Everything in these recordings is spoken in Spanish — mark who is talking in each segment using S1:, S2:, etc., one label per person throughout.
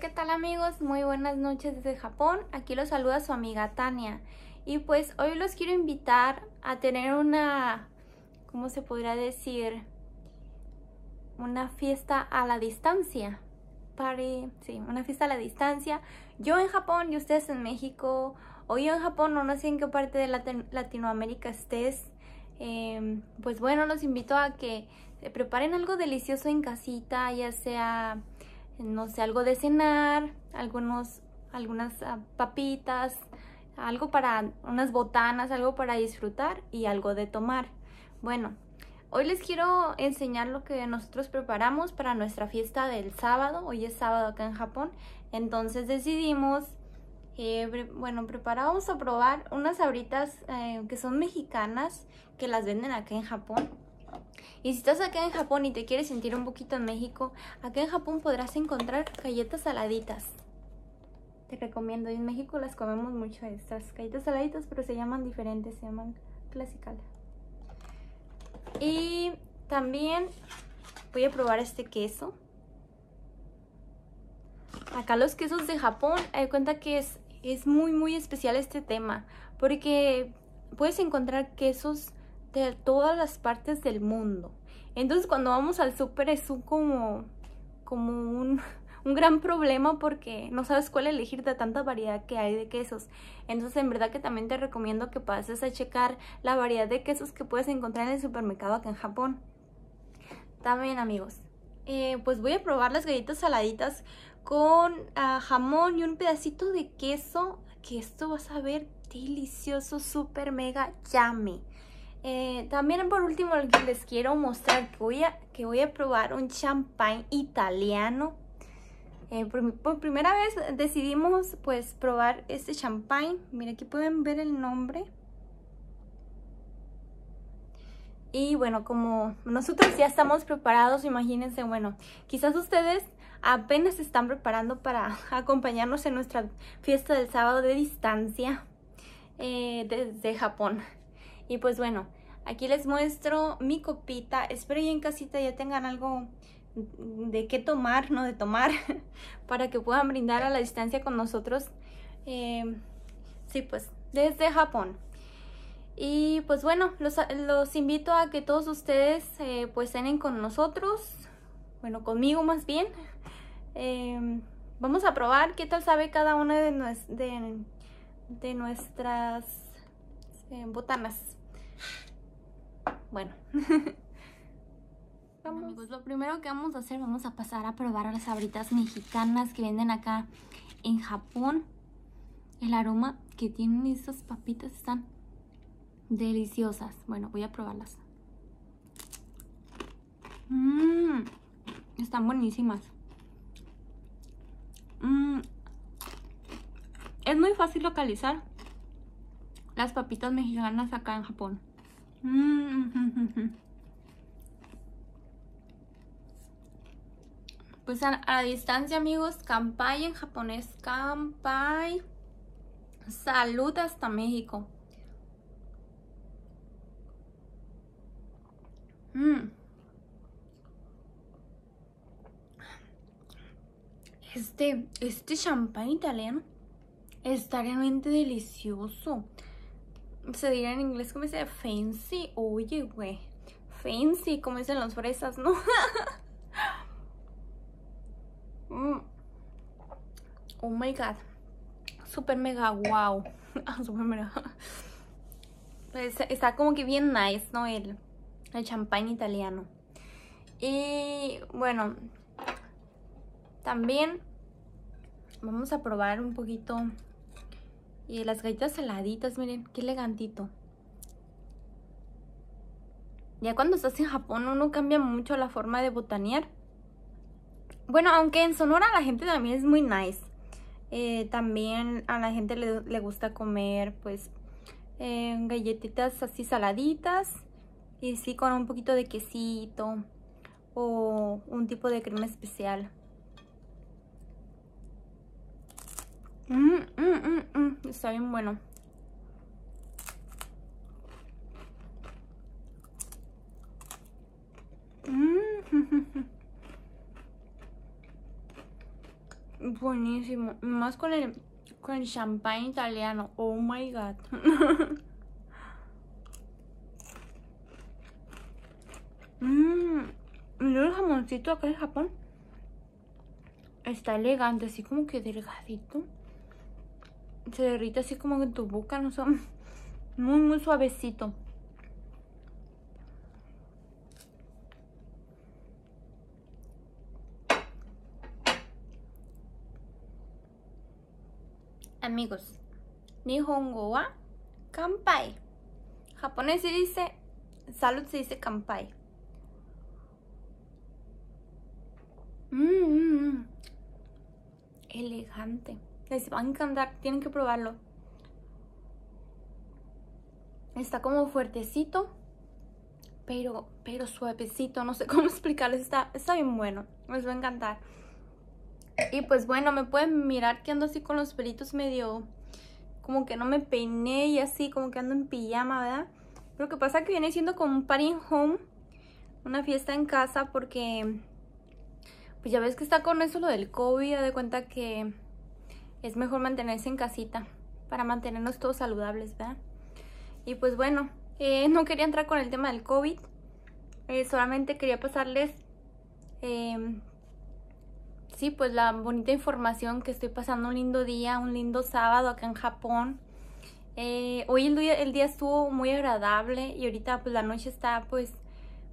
S1: Pues, ¿Qué tal amigos? Muy buenas noches desde Japón. Aquí los saluda su amiga Tania. Y pues hoy los quiero invitar a tener una, ¿cómo se podría decir? Una fiesta a la distancia. Party, sí, una fiesta a la distancia. Yo en Japón y ustedes en México. O yo en Japón, no, no sé en qué parte de Latinoamérica estés. Em, pues bueno, los invito a que se preparen algo delicioso en casita, ya sea no sé, algo de cenar, algunos, algunas ah, papitas, algo para unas botanas, algo para disfrutar y algo de tomar. Bueno, hoy les quiero enseñar lo que nosotros preparamos para nuestra fiesta del sábado. Hoy es sábado acá en Japón, entonces decidimos, eh, bueno, preparamos a probar unas abritas eh, que son mexicanas que las venden acá en Japón. Y si estás acá en Japón y te quieres sentir un poquito en México, acá en Japón podrás encontrar galletas saladitas. Te recomiendo, en México las comemos mucho estas galletas saladitas, pero se llaman diferentes, se llaman clasical. Y también voy a probar este queso. Acá los quesos de Japón, hay cuenta que es, es muy muy especial este tema, porque puedes encontrar quesos de todas las partes del mundo. Entonces cuando vamos al súper es un como, como un, gran problema porque no sabes cuál elegir de tanta variedad que hay de quesos. Entonces en verdad que también te recomiendo que pases a checar la variedad de quesos que puedes encontrar en el supermercado acá en Japón. También amigos, eh, pues voy a probar las galletas saladitas con ah, jamón y un pedacito de queso que esto vas a ver delicioso, súper mega yummy. Eh, también por último les quiero mostrar que voy a, que voy a probar un champán italiano. Eh, por, primera vez decidimos pues probar este champán. Mira aquí pueden ver el nombre. Y bueno, como nosotros ya estamos preparados, imagínense, bueno, quizás ustedes apenas se están preparando para acompañarnos en nuestra fiesta del sábado de distancia eh, desde Japón. Y pues bueno, aquí les muestro mi copita. Espero que en casita ya tengan algo de qué tomar, no de tomar, para que puedan brindar a la distancia con nosotros. Em, sí, pues, desde Japón. Y pues bueno, los, invito a que todos ustedes eh, pues cenen con nosotros, bueno, conmigo más bien. Em, vamos a probar qué tal sabe cada una de, de nuestras botanas. Bueno. lo primero que vamos a hacer, vamos a pasar a probar las sabritas mexicanas que venden acá en Japón. El aroma que tienen estas papitas están deliciosas. Bueno, voy a probarlas. Mmm, están buenísimas. Mmm, es muy fácil localizar las papitas mexicanas acá en Japón. Mm, pues a, la distancia, amigos, campay en japonés, campay Salud hasta México. Mm. Este, este champán italiano está realmente delicioso se diría en inglés, como dice? Fancy. Oye, güey. Fancy, como dicen las fresas, ¿no? Mm. Oh my god. Super mega wow. Ah, super mega. Pues está como que bien nice, ¿no? El, el champán italiano. Y bueno, también vamos a probar un poquito y las galletas saladitas, miren, qué elegantito. Ya cuando estás en Japón uno cambia mucho la forma de botanear. Bueno, aunque en Sonora la gente también es muy nice. Eh, también a la gente le, gusta comer pues eh, galletitas así saladitas. Y sí, con un poquito de quesito o un tipo de crema especial. Mm está bien bueno. Mm. Buenísimo. Más con el con el champagne italiano. Oh my god. Mmm. el jamoncito acá en Japón está elegante, así como que delgadito se derrita así como en tu boca, no son muy, muy suavecito. Amigos, Nihongo wa kanpai. Japonés se dice, salud se dice kanpai Mmm, Elegante. Les va a encantar, tienen que probarlo. Está como fuertecito, pero, pero suavecito, no sé cómo explicarles, está, está bien bueno, les va a encantar. Y pues bueno, me pueden mirar que ando así con los pelitos medio, como que no me peiné y así, como que ando en pijama, ¿verdad? Lo que pasa que viene siendo como un party home, una fiesta en casa, porque pues ya ves que está con eso lo del COVID, de cuenta que es mejor mantenerse en casita para mantenernos todos saludables, ¿verdad? Y pues bueno, eh, no quería entrar con el tema del COVID, eh, solamente quería pasarles, em, sí, pues la bonita información que estoy pasando un lindo día, un lindo sábado acá en Japón. Eh, hoy el día, el día estuvo muy agradable y ahorita pues la noche está pues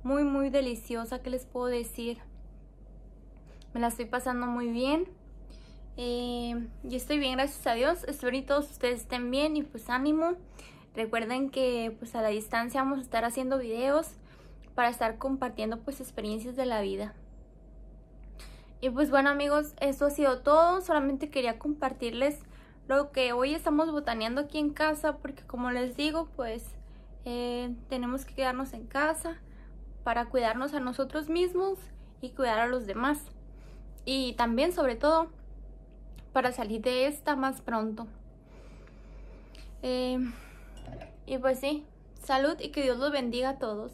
S1: muy muy deliciosa, ¿qué les puedo decir? Me la estoy pasando muy bien. Eh, yo estoy bien, gracias a Dios. Espero que todos ustedes estén bien y pues ánimo. Recuerden que pues a la distancia vamos a estar haciendo videos para estar compartiendo pues experiencias de la vida. Y pues bueno amigos, esto ha sido todo. Solamente quería compartirles lo que hoy estamos botaneando aquí en casa porque como les digo pues eh, tenemos que quedarnos en casa para cuidarnos a nosotros mismos y cuidar a los demás. Y también sobre todo para salir de esta más pronto. Eh, y pues sí, salud y que Dios los bendiga a todos.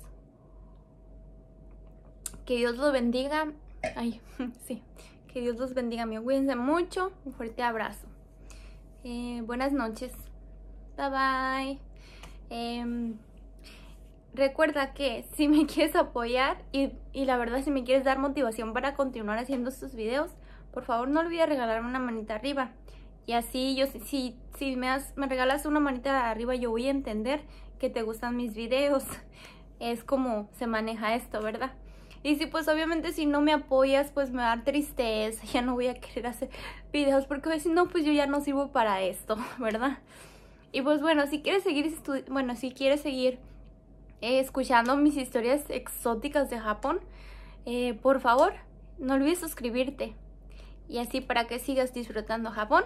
S1: Que Dios los bendiga. Ay, sí. Que Dios los bendiga, amigo. Cuídense mucho. Un fuerte abrazo. Eh, buenas noches. Bye bye. Em, recuerda que si me quieres apoyar y, y la verdad si me quieres dar motivación para continuar haciendo estos videos, por favor no olvides regalarme una manita arriba. Y así yo, si, me, me regalas una manita arriba, yo voy a entender que te gustan mis videos. Es como se maneja esto, ¿verdad? Y si pues obviamente si no me apoyas, pues me va a dar tristeza, ya no voy a querer hacer videos, porque si no, pues yo ya no sirvo para esto, ¿verdad? Y pues bueno, si quieres seguir, bueno, si quieres seguir eh, escuchando mis historias exóticas de Japón, eh, por favor, no olvides suscribirte y así para que sigas disfrutando Japón.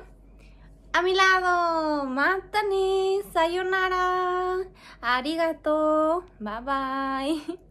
S1: A mi lado, Matani, Sayonara, Arigato, bye bye.